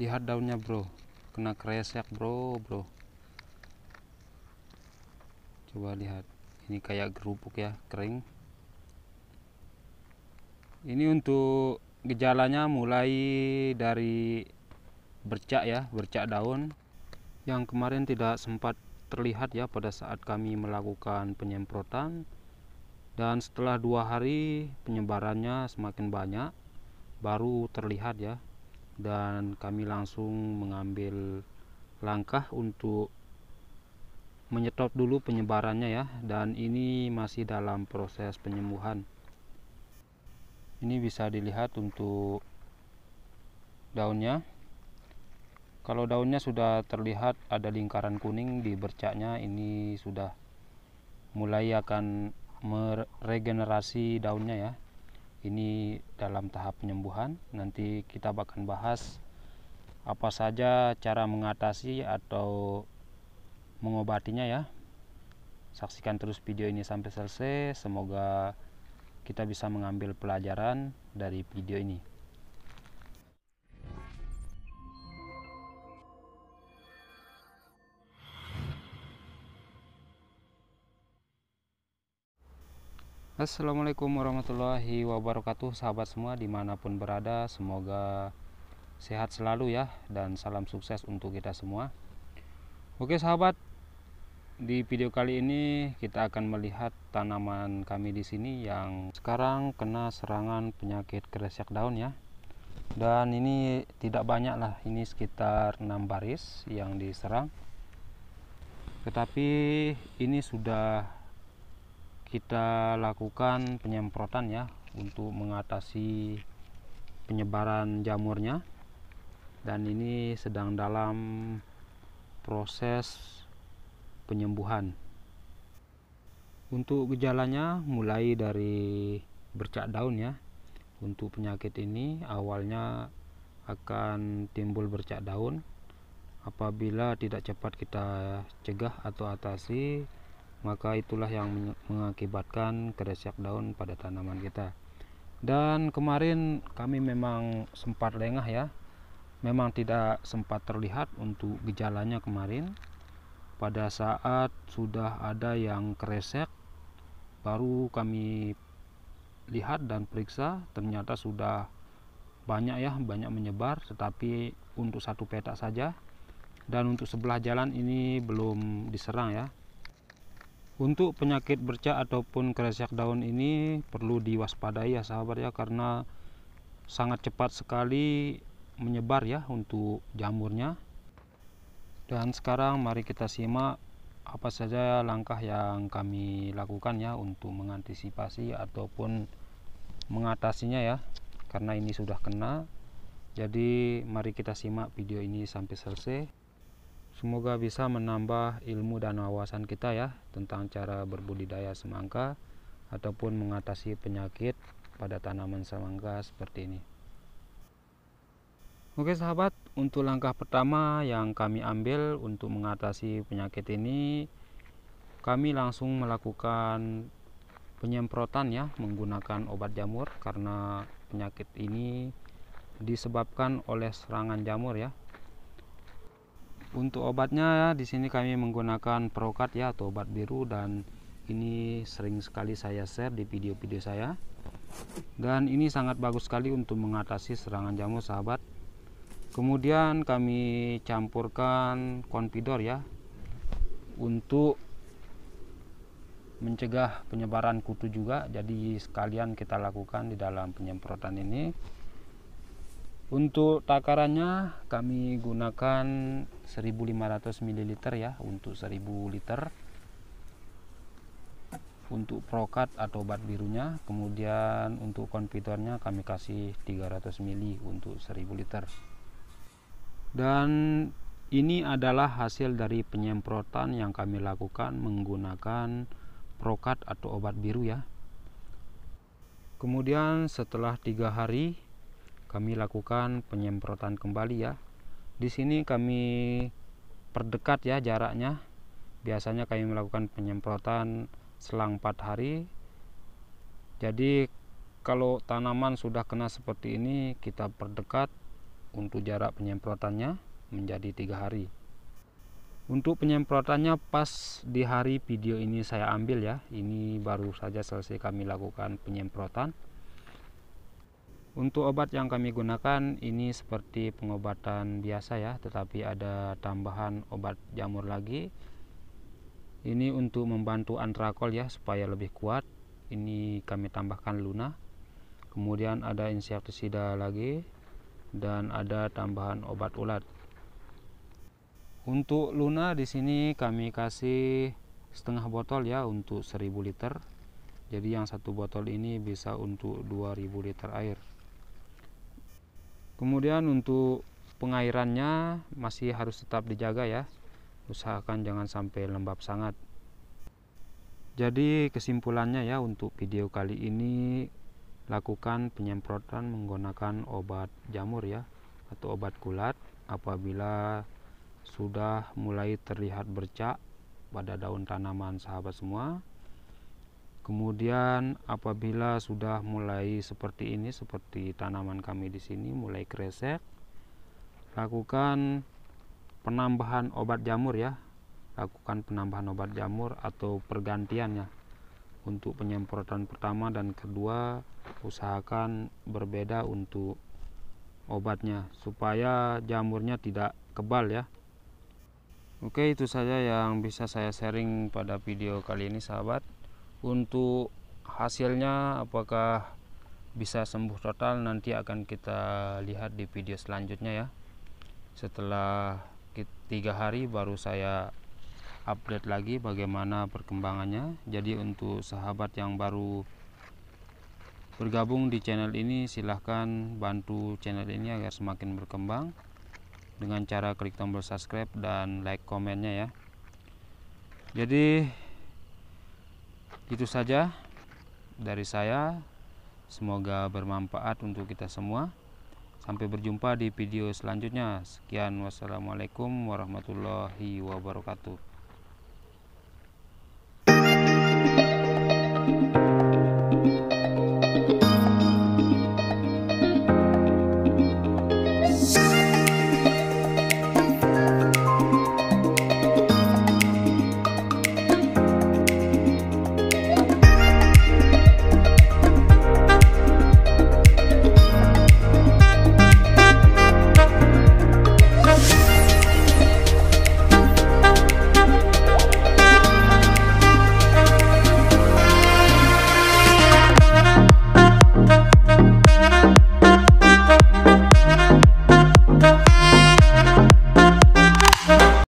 lihat daunnya bro kena kresek bro bro coba lihat ini kayak gerupuk ya kering ini untuk gejalanya mulai dari bercak ya bercak daun yang kemarin tidak sempat terlihat ya pada saat kami melakukan penyemprotan dan setelah dua hari penyebarannya semakin banyak baru terlihat ya dan kami langsung mengambil langkah untuk menyetop dulu penyebarannya ya dan ini masih dalam proses penyembuhan ini bisa dilihat untuk daunnya kalau daunnya sudah terlihat ada lingkaran kuning di bercaknya ini sudah mulai akan meregenerasi daunnya ya ini dalam tahap penyembuhan. Nanti kita akan bahas apa saja cara mengatasi atau mengobatinya ya. Saksikan terus video ini sampai selesai. Semoga kita bisa mengambil pelajaran dari video ini. Assalamualaikum warahmatullahi wabarakatuh sahabat semua dimanapun berada semoga sehat selalu ya dan salam sukses untuk kita semua Oke sahabat di video kali ini kita akan melihat tanaman kami di sini yang sekarang kena serangan penyakit kresek daun ya dan ini tidak banyak lah ini sekitar 6 baris yang diserang tetapi ini sudah kita lakukan penyemprotan ya untuk mengatasi penyebaran jamurnya dan ini sedang dalam proses penyembuhan untuk gejalanya mulai dari bercak daun ya untuk penyakit ini awalnya akan timbul bercak daun apabila tidak cepat kita cegah atau atasi maka itulah yang mengakibatkan keresek daun pada tanaman kita dan kemarin kami memang sempat lengah ya memang tidak sempat terlihat untuk gejalanya kemarin pada saat sudah ada yang keresek baru kami lihat dan periksa ternyata sudah banyak ya banyak menyebar tetapi untuk satu petak saja dan untuk sebelah jalan ini belum diserang ya untuk penyakit bercak ataupun kresek daun ini perlu diwaspadai ya sahabat ya karena sangat cepat sekali menyebar ya untuk jamurnya dan sekarang mari kita simak apa saja langkah yang kami lakukan ya untuk mengantisipasi ataupun mengatasinya ya karena ini sudah kena jadi mari kita simak video ini sampai selesai Semoga bisa menambah ilmu dan wawasan kita ya tentang cara berbudidaya semangka ataupun mengatasi penyakit pada tanaman semangka seperti ini. Oke sahabat, untuk langkah pertama yang kami ambil untuk mengatasi penyakit ini, kami langsung melakukan penyemprotan ya menggunakan obat jamur karena penyakit ini disebabkan oleh serangan jamur ya untuk obatnya ya, di sini kami menggunakan prokat ya atau obat biru dan ini sering sekali saya share di video-video saya dan ini sangat bagus sekali untuk mengatasi serangan jamur sahabat kemudian kami campurkan konfidor ya untuk mencegah penyebaran kutu juga jadi sekalian kita lakukan di dalam penyemprotan ini untuk takarannya kami gunakan 1500 ml ya untuk 1000 liter untuk prokat atau bat birunya kemudian untuk konfiturnya kami kasih 300 ml untuk 1000 liter dan ini adalah hasil dari penyemprotan yang kami lakukan menggunakan prokat atau obat biru ya kemudian setelah tiga hari kami lakukan penyemprotan kembali ya di sini kami perdekat ya jaraknya biasanya kami melakukan penyemprotan selang 4 hari jadi kalau tanaman sudah kena seperti ini kita perdekat untuk jarak penyemprotannya menjadi tiga hari untuk penyemprotannya pas di hari video ini saya ambil ya ini baru saja selesai kami lakukan penyemprotan untuk obat yang kami gunakan ini seperti pengobatan biasa ya, tetapi ada tambahan obat jamur lagi. Ini untuk membantu antrakol ya supaya lebih kuat. Ini kami tambahkan luna. Kemudian ada insektisida lagi dan ada tambahan obat ulat. Untuk luna di sini kami kasih setengah botol ya untuk 1000 liter. Jadi yang satu botol ini bisa untuk 2000 liter air kemudian untuk pengairannya masih harus tetap dijaga ya usahakan jangan sampai lembab sangat jadi kesimpulannya ya untuk video kali ini lakukan penyemprotan menggunakan obat jamur ya atau obat kulat apabila sudah mulai terlihat bercak pada daun tanaman sahabat semua kemudian apabila sudah mulai seperti ini seperti tanaman kami di sini mulai kresek lakukan penambahan obat jamur ya lakukan penambahan obat jamur atau pergantiannya untuk penyemprotan pertama dan kedua usahakan berbeda untuk obatnya supaya jamurnya tidak kebal ya Oke itu saja yang bisa saya sharing pada video kali ini sahabat untuk hasilnya apakah bisa sembuh total nanti akan kita lihat di video selanjutnya ya setelah tiga hari baru saya update lagi bagaimana perkembangannya jadi untuk sahabat yang baru bergabung di channel ini silahkan bantu channel ini agar semakin berkembang dengan cara klik tombol subscribe dan like komennya ya jadi itu saja dari saya. Semoga bermanfaat untuk kita semua. Sampai berjumpa di video selanjutnya. Sekian, wassalamualaikum warahmatullahi wabarakatuh.